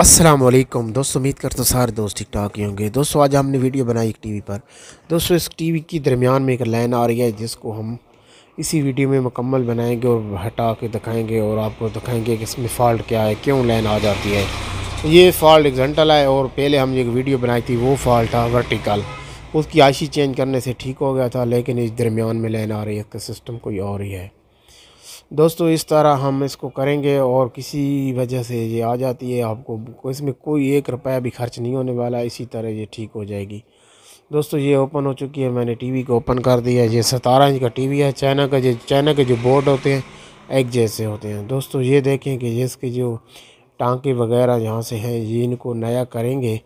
असलम दोस्तों उम्मीद करता हूँ सारे दोस्त ठीक ठाक ही होंगे दोस्तों आज हमने वीडियो बनाई एक टीवी पर दोस्तों इस टीवी की दरमियान में एक लाइन आ रही है जिसको हम इसी वीडियो में मुकम्मल बनाएंगे और हटा के दिखाएंगे और आपको दिखाएंगे कि इसमें फ़ॉल्ट क्या है क्यों लाइन आ जाती है तो ये फ़ॉल्ट एग्जेंटल है और पहले हमने एक वीडियो बनाई थी वो फॉल्ट था वर्टिकल उसकी आशी चेंज करने से ठीक हो गया था लेकिन इस दरमियान में लाइन आ रही है इसका सिस्टम कोई और ही है दोस्तों इस तरह हम इसको करेंगे और किसी वजह से ये आ जाती है आपको इसमें कोई एक रुपया भी खर्च नहीं होने वाला इसी तरह ये ठीक हो जाएगी दोस्तों ये ओपन हो चुकी है मैंने टीवी को ओपन कर दिया ये सतारह इंच का टीवी है चाइना का जो चाइना के जो बोर्ड होते हैं एक जैसे होते हैं दोस्तों ये देखें कि इसके जो टाँके वगैरह यहाँ से हैं ये इनको नया करेंगे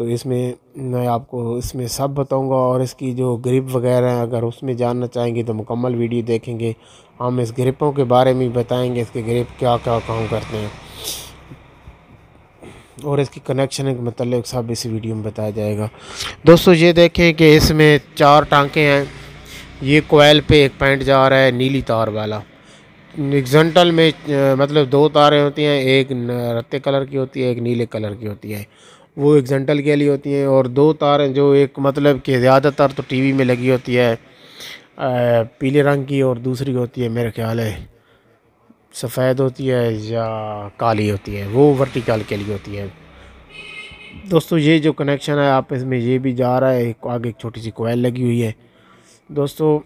तो इसमें मैं आपको इसमें सब बताऊंगा और इसकी जो ग्रिप वगैरह है अगर उसमें जानना चाहेंगे तो मुकम्मल वीडियो देखेंगे हम इस ग्रिपों के बारे में बताएंगे इसके ग्रिप क्या क्या काम करते हैं और इसकी कनेक्शन के मतलब सब इस वीडियो में बताया जाएगा दोस्तों ये देखें कि इसमें चार टांके हैं ये कोयल पे एक पॉइंट जा रहा है नीली तार वाला एग्जेंटल में मतलब दो तारें होती हैं एक रत्ते कलर की होती है एक नीले कलर की होती है वो एग्जेंटल के लिए होती हैं और दो तारें जो एक मतलब कि ज़्यादातर तो टीवी में लगी होती है पीले रंग की और दूसरी होती है मेरे ख्याल है सफ़ेद होती है या काली होती है वो वर्टिकल के लिए होती है दोस्तों ये जो कनेक्शन है आप इसमें ये भी जा रहा है आगे एक छोटी सी कोयल लगी हुई है दोस्तों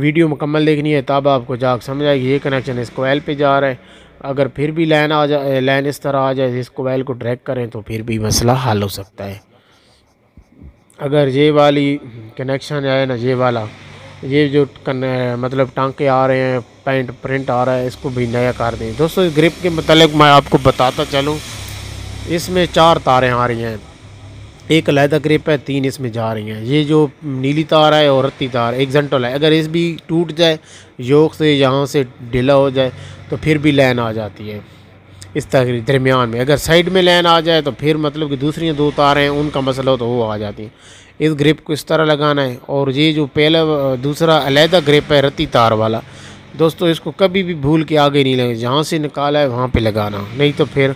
वीडियो मुकम्मल देखनी है तब आपको जाग समझ आएगी ये कनेक्शन इस कोयल पे जा रहा है अगर फिर भी लाइन आ जाए लाइन इस तरह आ जाए इस कोबाइल को ड्रैग करें तो फिर भी मसला हल हो सकता है अगर ये वाली कनेक्शन आए ना ये वाला ये जो कन, मतलब टांके आ रहे हैं पेंट प्रिंट आ रहा है इसको भी नया कर दें दोस्तों ग्रिप के मतलब मैं आपको बताता चलूँ इसमें चार तारें आ रही हैं एक अलहदा ग्रिप है तीन इसमें जा रही हैं ये जो नीली तार है और रत्ती तार एक घंटल है अगर इस भी टूट जाए योग से यहाँ से ढीला हो जाए तो फिर भी लाइन आ जाती है इस तरह दरमियान में अगर साइड में लाइन आ जाए तो फिर मतलब कि दूसरी दो तार हैं उनका मसला हो तो वो आ जाती हैं इस ग्रिप को इस तरह लगाना है और ये जो पहला दूसरा अलहदा ग्रिप है रत्ती तार वाला दोस्तों इसको कभी भी भूल के आगे नहीं लगे जहाँ से निकाला है वहाँ पर लगाना नहीं तो फिर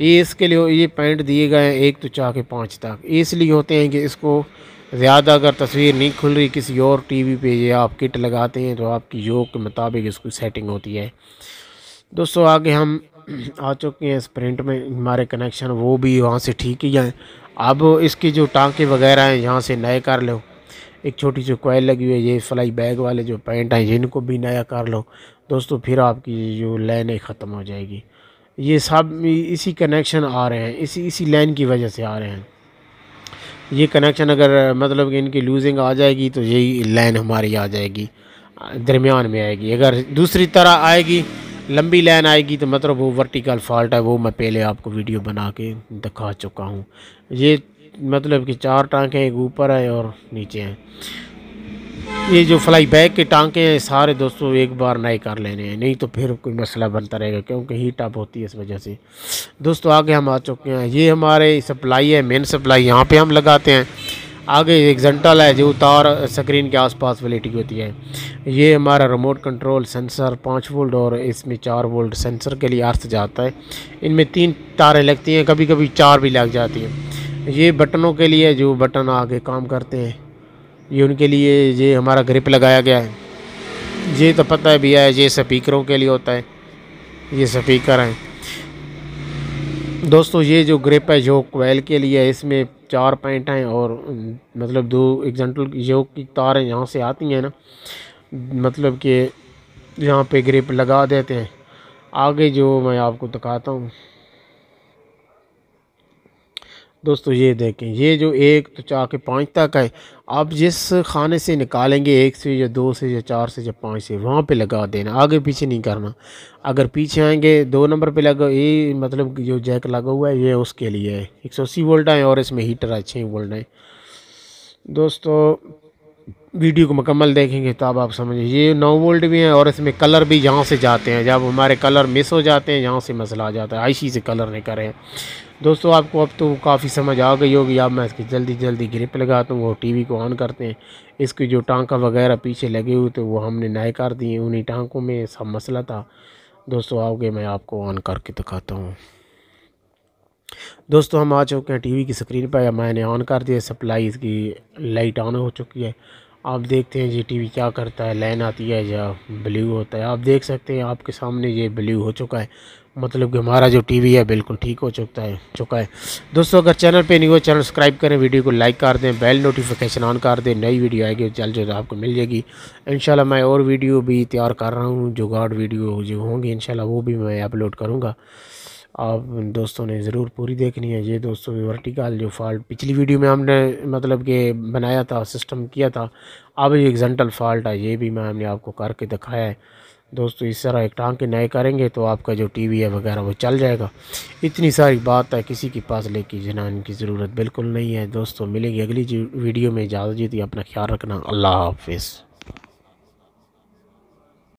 ये इसके लिए ये पेंट दिए गए हैं एक तो चाह के पाँच तक इसलिए होते हैं कि इसको ज़्यादा अगर तस्वीर नहीं खुल रही किसी और टीवी पे ये आप किट लगाते हैं तो आपकी योग के मुताबिक इसकी सेटिंग होती है दोस्तों आगे हम आ चुके हैं इस प्रिंट में हमारे कनेक्शन वो भी वहाँ से ठीक ही हैं अब इसकी जो टाँके वगैरह हैं यहाँ से नए कर लो एक छोटी सी कोयल लगी हुई है ये फ्लाई बैग वाले जो पैंट हैं इनको भी नया कर लो दोस्तों फिर आपकी जो लाइनें ख़त्म हो जाएगी ये सब इसी कनेक्शन आ रहे हैं इसी इसी लाइन की वजह से आ रहे हैं ये कनेक्शन अगर मतलब कि इनकी लूजिंग आ जाएगी तो यही लाइन हमारी आ जाएगी दरमियान में आएगी अगर दूसरी तरह आएगी लंबी लाइन आएगी तो मतलब वो वर्टिकल फॉल्ट है वो मैं पहले आपको वीडियो बना के दिखा चुका हूँ ये मतलब कि चार टाँकें एक ऊपर है और नीचे हैं ये जो फ्लाई बैग के टांके हैं सारे दोस्तों एक बार नए कर लेने हैं नहीं तो फिर कोई मसला बनता रहेगा क्योंकि हीट अप होती है इस वजह से दोस्तों आगे हम आ चुके हैं ये हमारे सप्लाई है मेन सप्लाई यहाँ पे हम लगाते हैं आगे एक जंटल है जो तार स्क्रीन के आसपास वाली होती है ये हमारा रिमोट कंट्रोल सेंसर पाँच वोल्ट और इसमें चार वोल्ट सेंसर के लिए अर्थ जाता है इनमें तीन तारें लगती हैं कभी कभी चार भी लग जाती हैं ये बटनों के लिए जो बटन आगे काम करते हैं ये उनके लिए ये हमारा ग्रिप लगाया गया है ये तो पता है भैया ये स्पीकरों के लिए होता है ये स्पीकर हैं दोस्तों ये जो ग्रिप है जो कोयल के लिए है इसमें चार पॉइंट हैं और मतलब दो एग्जाम्पल जो की तारें यहाँ से आती हैं ना मतलब कि यहाँ पे ग्रिप लगा देते हैं आगे जो मैं आपको दिखाता हूँ दोस्तों ये देखें ये जो एक तो चार के पाँच तक है आप जिस खाने से निकालेंगे एक से या दो से या चार से या पाँच से वहाँ पे लगा देना आगे पीछे नहीं करना अगर पीछे आएंगे दो नंबर पे लगा ये मतलब जो जैक लगा हुआ है ये उसके लिए है एक सौ अस्सी वोल्ट है और इसमें हीटर है छः वोल्ट है दोस्तों वीडियो को मुकम्मल देखेंगे तब आप समझिए ये नौ वोल्ट भी हैं और इसमें कलर भी यहाँ से जाते हैं जब हमारे कलर मिस हो जाते हैं यहाँ से मसला आ जाता है आई से कलर नहीं करें दोस्तों आपको अब तो काफ़ी समझ आ गई होगी आप मैं इसकी जल्दी जल्दी ग्रिप लगा दूँ वो टीवी को ऑन करते हैं इसकी जो टांका वगैरह पीछे लगे हुए थे वो हमने नए कर दिए उन्हीं टांकों में सब मसला था दोस्तों आओगे मैं आपको ऑन करके दिखाता हूँ दोस्तों हम आ चुके हैं टीवी की स्क्रीन पर मैंने ऑन कर दिया सप्लाई इसकी लाइट ऑन हो चुकी है आप देखते हैं जी टीवी क्या करता है लाइन आती है या ब्ल्यू होता है आप देख सकते हैं आपके सामने ये ब्ल्यू हो चुका है मतलब कि हमारा जो टीवी है बिल्कुल ठीक हो चुका है चुका है दोस्तों अगर चैनल पे नहीं हो चैनल सब्सक्राइब करें वीडियो को लाइक कर दें बेल नोटिफिकेशन ऑन कर दें नई वीडियो आएगी जल्द जल्द आपको मिल जाएगी इन मैं और वीडियो भी तैयार कर रहा हूँ जो गार्ड वीडियो जो होंगी इन वो भी मैं अपलोड करूँगा आप दोस्तों ने ज़रूर पूरी देखनी है ये दोस्तों वर्टिकल जो फॉल्ट पिछली वीडियो में हमने मतलब कि बनाया था सिस्टम किया था अब ये एग्जेंटल फॉल्ट है ये भी मैं हमने आपको करके दिखाया है दोस्तों इस तरह एक टांग के नए करेंगे तो आपका जो टीवी है वगैरह वो चल जाएगा इतनी सारी बात है किसी के पास लेके जना की ज़रूरत बिल्कुल नहीं है दोस्तों मिलेगी अगली वीडियो में इजाज़त दी अपना ख्याल रखना अल्लाह हाफिज़